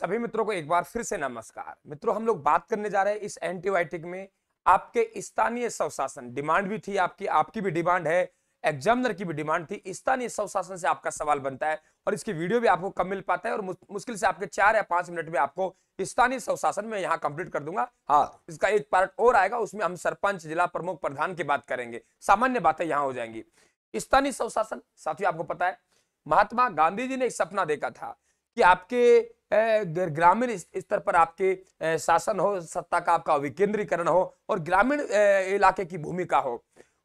सभी मित्रों को एक बार फिर से नमस्कार मित्रों हम लोग बात करने जा रहे हैं इस एंटीबायोटिक में आपके स्थानीय स्वशासन डिमांड भी थी आपकी आपकी भी डिमांड है एग्जामिनर की भी डिमांड थी स्थानीय स्वशासन से आपका सवाल बनता है और इसकी वीडियो भी आपको कम मिल पाता है और मुश्किल से आपके चार या पांच मिनट में आपको स्थानीय स्वशासन में यहाँ कंप्लीट कर दूंगा हाँ इसका एक पार्ट और आएगा उसमें हम सरपंच जिला प्रमुख प्रधान की बात करेंगे सामान्य बातें यहाँ हो जाएंगी स्थानीय स्वशासन साथियों आपको पता है महात्मा गांधी जी ने एक सपना देखा था कि आपके ग्रामीण स्तर पर आपके शासन हो सत्ता का आपका विकेंद्रीकरण हो और ग्रामीण इलाके की भूमिका हो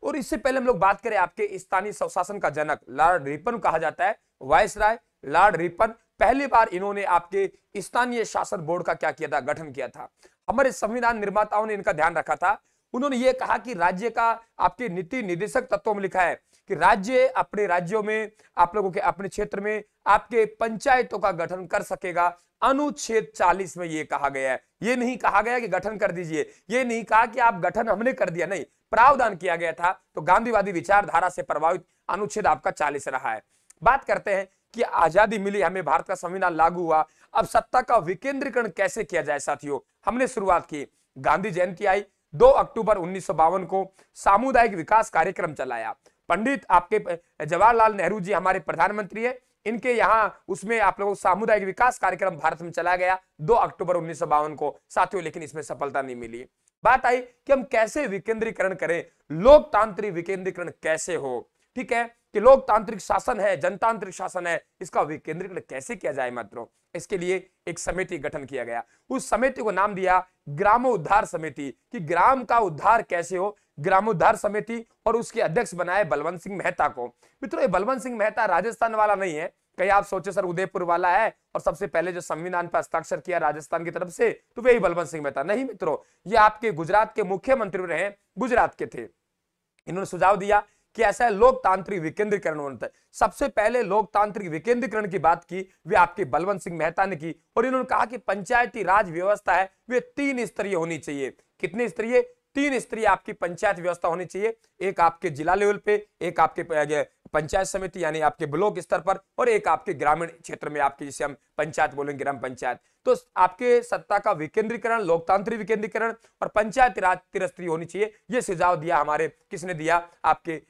और इससे पहले हम लोग बात करें आपके स्थानीय स्वशासन का जनक लॉर्ड रिपन कहा जाता है वायस राय लॉर्ड रिपन पहली बार इन्होंने आपके स्थानीय शासन बोर्ड का क्या किया था गठन किया था हमारे संविधान निर्माताओं ने इनका ध्यान रखा था उन्होंने ये कहा कि राज्य का आपके नीति निदेशक तत्व में लिखा है कि राज्य अपने राज्यों में आप लोगों के अपने क्षेत्र में आपके पंचायतों का गठन कर सकेगा अनुच्छेद 40 में ये कहा गया है ये नहीं कहा गया कि गठन कर दीजिए ये नहीं कहा कि आप गठन हमने कर दिया नहीं प्रावधान किया गया था तो गांधीवादी विचारधारा से प्रभावित अनुच्छेद आपका चालीस रहा है बात करते हैं कि आजादी मिली हमें भारत का संविधान लागू हुआ अब सत्ता का विकेंद्रीकरण कैसे किया जाए साथियों हमने शुरुआत की गांधी जयंती आई 2 अक्टूबर उन्नीस को सामुदायिक विकास कार्यक्रम चलाया पंडित आपके जवाहरलाल नेहरू जी हमारे प्रधानमंत्री है इनके यहाँ उसमें आप लोगों सामुदायिक विकास कार्यक्रम भारत में चला गया दो अक्टूबर उन्नीस को साथियों लेकिन इसमें सफलता नहीं मिली बात आई कि हम कैसे विकेंद्रीकरण करें लोकतांत्रिक विकेंद्रीकरण कैसे हो ठीक है कि लोकतांत्रिक शासन है जनतांत्रिक शासन है इसका विकेंद्रीकरण कैसे किया जाए मात्रों इसके लिए एक समिति गठन किया गया उस समिति को नाम दिया ग्रामोद्धार समिति कि ग्राम का उद्धार कैसे हो ग्रामोद्धार समिति और उसके अध्यक्ष बनाए बलवंत सिंह मेहता को मित्रों ये बलवंत सिंह मेहता राजस्थान वाला नहीं है कहीं आप सोचे सर उदयपुर वाला है और सबसे पहले जो संविधान पर हस्ताक्षर किया राजस्थान की तरफ से तो वही बलवंत सिंह मेहता नहीं मित्रों ये आपके गुजरात के मुख्यमंत्री रहे गुजरात के थे इन्होंने सुझाव दिया कि ऐसा है लोकतांत्रिक विकेंद्रीकरण सबसे पहले लोकतांत्रिक विकेंद्रीकरण की बात की वे आपके बलवंत सिंह मेहता ने की और इन्होंने कहा कि पंचायती राज व्यवस्था है वे तीन स्तरीय होनी चाहिए कितने स्तरीय तीन स्तरीय आपकी पंचायत व्यवस्था होनी चाहिए एक आपके जिला लेवल पे एक आपके पंचायत समिति यानी आपके ब्लॉक स्तर पर और एक आपके ग्रामीण क्षेत्र में आपकी जिसे हम पंचायत बोलेंगे ग्राम पंचायत तो आपके सत्ता का विकेंद्रीकरण लोकतांत्रिक विकेंद्रीकरण और पंचायत राज तिरस्त्री होनी चाहिए ये सुझाव दिया हमारे किसने दिया आपके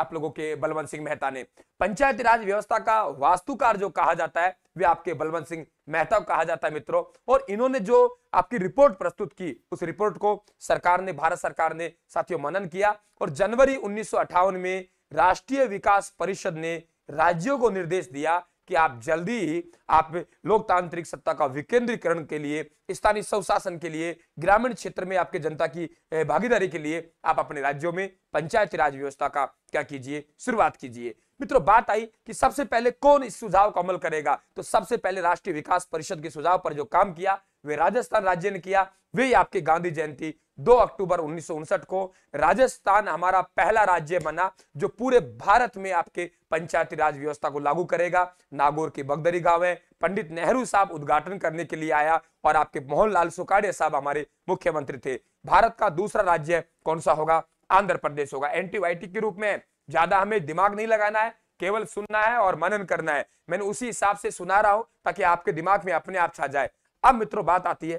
आप लोगों के बलवंत सिंह मेहता ने पंचायत राज व्यवस्था का वास्तुकार जो कहा जाता है वे आपके बलवंत सिंह मेहता कहा जाता है मित्रों और इन्होंने जो आपकी रिपोर्ट प्रस्तुत की उस रिपोर्ट को सरकार ने भारत सरकार ने साथियों मनन किया और जनवरी उन्नीस में राष्ट्रीय विकास परिषद ने राज्यों को निर्देश दिया कि आप जल्दी ही आप लोकतांत्रिक सत्ता का विकेंद्रीकरण के लिए स्थानीय स्वशासन के लिए ग्रामीण क्षेत्र में आपके जनता की भागीदारी के लिए आप अपने राज्यों में पंचायत राज व्यवस्था का क्या कीजिए शुरुआत कीजिए मित्रों बात आई कि सबसे पहले कौन इस सुझाव का अमल करेगा तो सबसे पहले राष्ट्रीय विकास परिषद के सुझाव पर जो काम किया वे राजस्थान राज्य ने किया वे आपके गांधी जयंती 2 अक्टूबर उन्नीस को राजस्थान हमारा पहला राज्य बना जो पूरे भारत में आपके पंचायती राज व्यवस्था को लागू करेगा नागौर के बगदरी गांव है पंडित नेहरू साहब उद्घाटन करने के लिए आया और आपके मोहनलाल लाल साहब हमारे मुख्यमंत्री थे भारत का दूसरा राज्य कौन सा होगा आंध्र प्रदेश होगा एंटीबायोटिक के रूप में ज्यादा हमें दिमाग नहीं लगाना है केवल सुनना है और मनन करना है मैंने उसी हिसाब से सुना रहा हूं ताकि आपके दिमाग में अपने आप छा जाए अब मित्रों बात आती है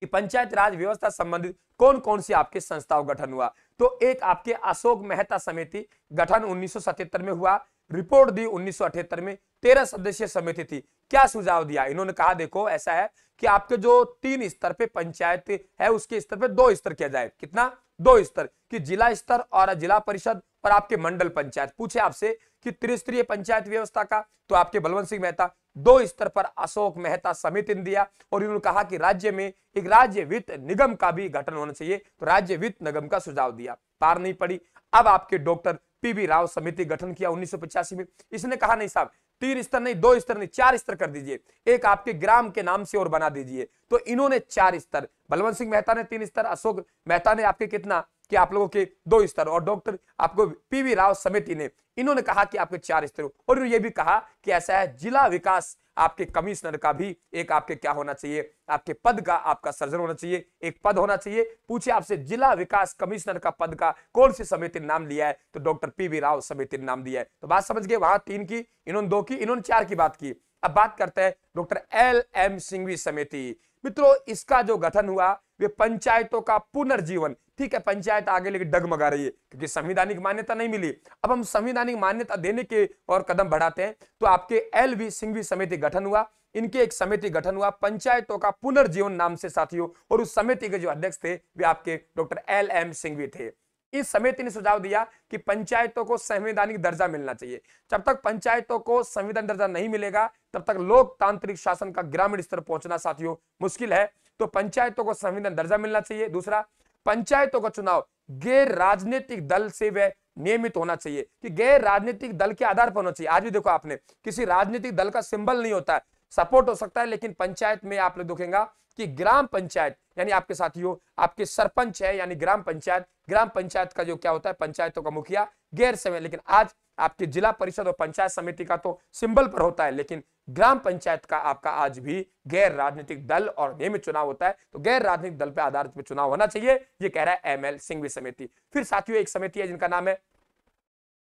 कि पंचायत राज व्यवस्था संबंधित कौन कौन सी आपके संस्थाओं गठन हुआ तो एक आपके अशोक मेहता समिति गठन 1977 में हुआ रिपोर्ट दी 1978 में तेरह सदस्यीय समिति थी क्या सुझाव दिया इन्होंने कहा देखो ऐसा है कि आपके जो तीन स्तर पे पंचायत है उसके स्तर पे दो स्तर किया जाए कितना दो स्तर कि जिला स्तर और जिला परिषद और आपके मंडल पंचायत पूछे आपसे कि त्रिस्तरीय पंचायत व्यवस्था का तो आपके बलवंत सिंह मेहता दो स्तर पर अशोक मेहता समिति ने दिया और इन्होंने कहा कि राज्य में एक राज्य वित्त निगम का भी गठन होना चाहिए तो राज्य वित्त निगम का सुझाव दिया पार नहीं पड़ी अब आपके डॉक्टर पीबी राव समिति गठन किया उन्नीस में इसने कहा नहीं साहब तीन स्तर नहीं दो स्तर नहीं चार स्तर कर दीजिए एक आपके ग्राम के नाम से और बना दीजिए तो इन्होंने चार स्तर बलवंत सिंह मेहता ने तीन स्तर अशोक मेहता ने आपके कितना कि आप लोगों के दो स्तर और डॉक्टर आपको पीवी राव समिति ने इन्होंने कहा कि आपके चार स्तर और ये भी कहा कि ऐसा है जिला विकास आपके कमिश्नर का भी एक आपके क्या होना चाहिए आपके पद का आपका सर्जन होना चाहिए एक पद होना चाहिए पूछे आपसे जिला विकास कमिश्नर का पद का कौन सी समिति ने नाम लिया है तो डॉक्टर पी वी राव समिति ने नाम दिया है तो बात समझ गए वहां तीन की इन्होंने दो की इन्होंने चार की बात की अब बात करते हैं डॉक्टर एल एम सिंघवी समिति मित्रों इसका जो गठन हुआ वे पंचायतों का पुनर्जीवन ठीक है पंचायत आगे लेके डगमगा रही है क्योंकि संविधानिक मान्यता नहीं मिली अब हम संविधानिक मान्यता देने के और कदम बढ़ाते हैं तो आपके एल वी सिंघवी समिति गठन हुआ इनके एक समिति गठन हुआ पंचायतों का पुनर्जीवन नाम से साथियों और उस समिति के जो अध्यक्ष थे वे आपके डॉक्टर एल एम सिंघवी थे इस समिति ने सुझाव दिया कि पंचायतों को संवैधानिक दर्जा मिलना चाहिए जब तक पंचायतों को संविधान दर्जा नहीं मिलेगा तब तक लोकतांत्रिक शासन का ग्रामीण स्तर पहुंचना साथियों मुश्किल है तो पंचायतों को संविधान दर्जा मिलना चाहिए दूसरा पंचायतों का चुनाव गैर राजनीतिक दल से वह नियमित होना चाहिए कि गैर राजनीतिक दल के आधार पर होना चाहिए आज भी देखो आपने किसी राजनीतिक दल का सिंबल नहीं होता है सपोर्ट हो सकता है लेकिन पंचायत में आप लोग देखेंगे कि ग्राम पंचायत यानी आपके साथियों आपके सरपंच है यानी ग्राम पंचायत ग्राम पंचायत का जो क्या होता है पंचायतों का मुखिया गैर समय लेकिन आज आपके जिला परिषद और पंचायत समिति का तो सिंबल पर होता है लेकिन ग्राम पंचायत का आपका आज भी गैर राजनीतिक दल और नियमित चुनाव होता है तो गैर राजनीतिक दल पर आधारित चुनाव होना चाहिए ये कह रहा है एम एल सिंघवी समिति फिर साथियों एक समिति है जिनका नाम है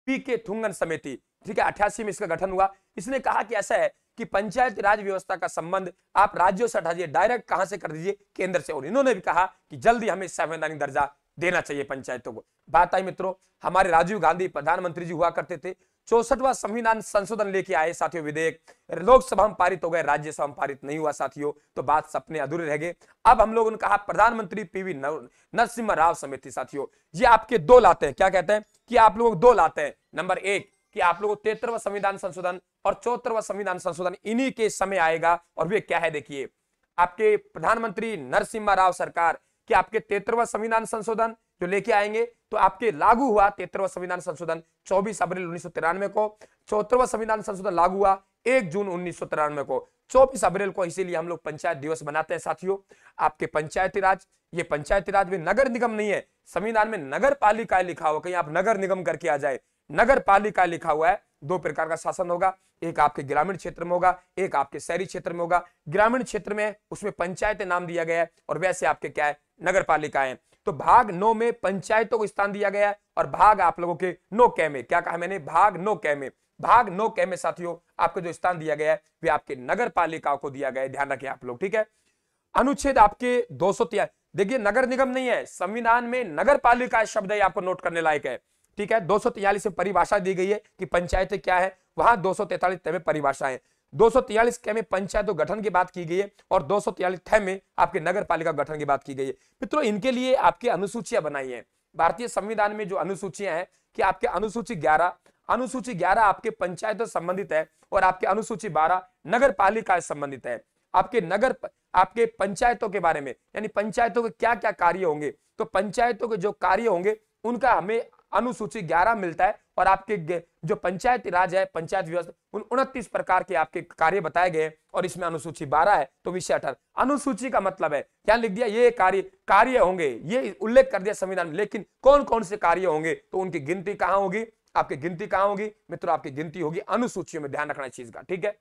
पी के थुंगन समिति ठीक है अठासी में इसका गठन हुआ इसने कहा कि ऐसा है कि पंचायत राज व्यवस्था का संबंध आप राज्यों से हटा दिए डायरेक्ट कहां से कर दीजिए केंद्र से और इन्होंने भी कहा कि जल्दी हमें संवैधानिक दर्जा देना चाहिए पंचायतों को बात आई मित्रों हमारे राजीव गांधी प्रधानमंत्री जी हुआ करते थे चौसठवा संविधान संशोधन लेके आए साथियों विधेयक लोकसभा में पारित हो गए राज्यसभा में पारित नहीं हुआ साथियों तो बात सपने अधूरे रह गए अब हम लोगों ने कहा प्रधानमंत्री पीवी नरसिम्हा राव समिति साथियों ये आपके दो लाते हैं क्या कहते हैं कि आप लोग दो लाते हैं नंबर एक कि आप लोगों को तेहत्तरवा संविधान संशोधन और चौहत्तरवा संविधान संशोधन इन्हीं के समय आएगा और वे क्या है देखिए आपके प्रधानमंत्री नरसिम्हा राव सरकार कि आपके तेतरवा संविधान संशोधन जो लेके आएंगे तो आपके लागू हुआ तेतरवा संविधान संशोधन 24 अप्रैल उन्नीस को चौहत्तरवा संविधान संशोधन लागू हुआ एक जून उन्नीस को चौबीस अप्रैल को इसीलिए हम लोग पंचायत दिवस मनाते हैं साथियों आपके पंचायती राज ये पंचायती राज में नगर निगम नहीं है संविधान में नगर पालिका लिखा हो कहीं आप नगर निगम करके आ जाए नगर पालिका लिखा हुआ है दो प्रकार का शासन होगा एक आपके ग्रामीण क्षेत्र में होगा एक आपके शहरी क्षेत्र में होगा ग्रामीण क्षेत्र में उसमें पंचायत नाम दिया गया है और वैसे आपके क्या है नगर पालिका है तो भाग नौ में पंचायतों को स्थान दिया गया है और भाग आप लोगों के नो कह में क्या कहा मैंने भाग नो कह में भाग नौ कह में साथियों आपको जो स्थान दिया गया है वे आपके नगर पालिकाओं को दिया गया है ध्यान रखें आप लोग ठीक है अनुच्छेद आपके दो देखिए नगर निगम नहीं है संविधान में नगर पालिका शब्द है आपको नोट करने लायक है ठीक है दो में परिभाषा दी गई है कि पंचायत क्या है वहां दो सौ में परिभाषा है दो सौ में पंचायत गठन की बात की गई है और दो सौ में आपके नगर पालिका गठन की बात की गई है मित्रों इनके लिए आपकी अनुसूचियां बनाई है भारतीय संविधान में जो अनुसूचियां हैं कि आपके अनुसूची 11 अनुसूची 11 आपके पंचायत से संबंधित है और आपके अनुसूची 12 नगर पालिका से संबंधित है आपके नगर आपके पंचायतों के बारे में यानी पंचायतों के क्या क्या कार्य होंगे तो पंचायतों के जो कार्य होंगे उनका हमें अनुसूची ग्यारह मिलता है और आपके जो पंचायती राज है पंचायत व्यवस्था उन उनतीस प्रकार के आपके कार्य बताए गए और इसमें अनुसूची बारह है तो विषय अठारह अनुसूची का मतलब है क्या लिख दिया ये कार्य कार्य होंगे ये उल्लेख कर दिया संविधान में लेकिन कौन कौन से कार्य होंगे तो उनकी गिनती कहाँ होगी आपकी गिनती कहाँ होगी मित्रों आपकी गिनती होगी अनुसूचियों में ध्यान रखना चीज का ठीक है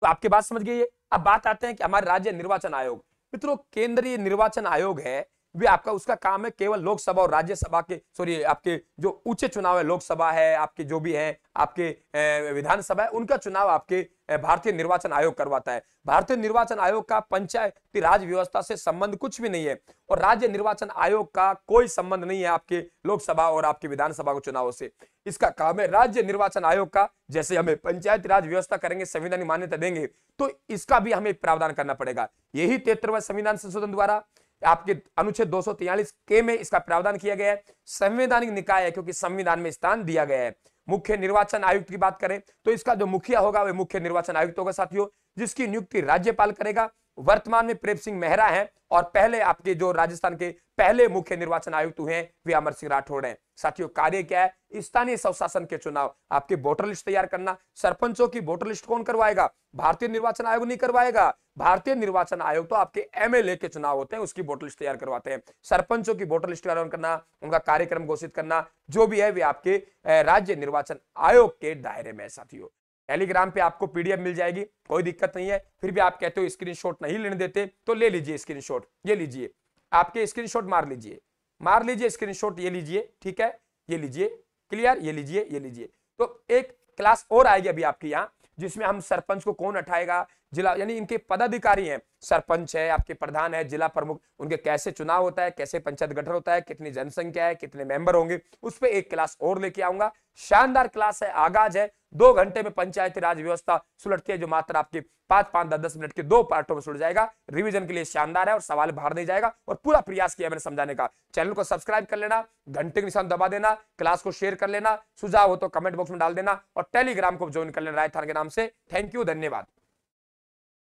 तो आपकी बात समझ गई अब बात आते हैं कि हमारे राज्य निर्वाचन आयोग मित्रों केंद्रीय निर्वाचन आयोग है भी आपका उसका काम है केवल लोकसभा और राज्यसभा के सॉरी आपके जो उच्च चुनाव है लोकसभा है आपके जो भी है आपके विधानसभा है उनका चुनाव आपके भारतीय निर्वाचन आयोग करवाता है भारतीय निर्वाचन आयोग का पंचायती राज व्यवस्था से संबंध कुछ भी नहीं है और राज्य निर्वाचन आयोग का कोई संबंध नहीं है आपके लोकसभा और आपके विधानसभा के चुनावों से इसका काम है राज्य निर्वाचन आयोग का जैसे हमें पंचायत राज व्यवस्था करेंगे संविधानिक मान्यता देंगे तो इसका भी हमें प्रावधान करना पड़ेगा यही तेतरवा संविधान संशोधन द्वारा आपके अनुच्छेद दो के में इसका प्रावधान किया गया है संवैधानिक निकाय है क्योंकि संविधान में स्थान दिया गया है मुख्य निर्वाचन आयुक्त की बात करें तो इसका जो मुखिया होगा वह मुख्य निर्वाचन आयुक्त होगा साथियों जिसकी नियुक्ति राज्यपाल करेगा वर्तमान में प्रेम सिंह मेहरा हैं और पहले आपके जो राजस्थान के पहले मुख्य निर्वाचन आयुक्त हुए हैं वे अमर सिंह राठौड़ हैं साथियों कार्य क्या है स्थानीय स्वशासन के चुनाव आपके वोटर लिस्ट तैयार करना सरपंचों की वोटर लिस्ट कौन करवाएगा भारतीय निर्वाचन आयोग नहीं करवाएगा भारतीय निर्वाचन आयोग तो आपके एमएलए के चुनाव होते हैं उसकी वोटर लिस्ट तैयार करवाते हैं सरपंचों की वोटर लिस्ट तैयार करना उनका कार्यक्रम घोषित करना जो भी है वे आपके राज्य निर्वाचन आयोग के दायरे में साथियों टेलीग्राम पे आपको पीडीएफ मिल जाएगी कोई दिक्कत नहीं है फिर भी आप कहते हो स्क्रीनशॉट नहीं लेने देते तो ले लीजिए स्क्रीनशॉट ये लीजिए आपके स्क्रीनशॉट मार लीजिए मार लीजिए स्क्रीनशॉट ये लीजिए ठीक है ये लीजिए क्लियर ये लीजिए ये लीजिए तो एक क्लास और आएगी अभी आपके यहाँ जिसमें हम सरपंच को कौन उठाएगा जिला यानी इनके पदाधिकारी हैं सरपंच है आपके प्रधान है जिला प्रमुख उनके कैसे चुनाव होता है कैसे पंचायत गठन होता है कितनी जनसंख्या है कितने मेंबर होंगे उस पर एक क्लास और लेके आऊंगा शानदार क्लास है आगाज है दो घंटे में पंचायती राज व्यवस्था सुलटती है जो मात्र आपके पांच पांच दस दस मिनट के दो पार्टों में सुलट जाएगा रिवीजन के लिए शानदार है और सवाल बाहर नहीं जाएगा और पूरा प्रयास किया मैंने समझाने का चैनल को सब्सक्राइब कर लेना घंटे के निशान दबा देना क्लास को शेयर कर लेना सुझाव हो तो कमेंट बॉक्स में डाल देना और टेलीग्राम को ज्वाइन कर लेना राजस्थान के नाम से थैंक यू धन्यवाद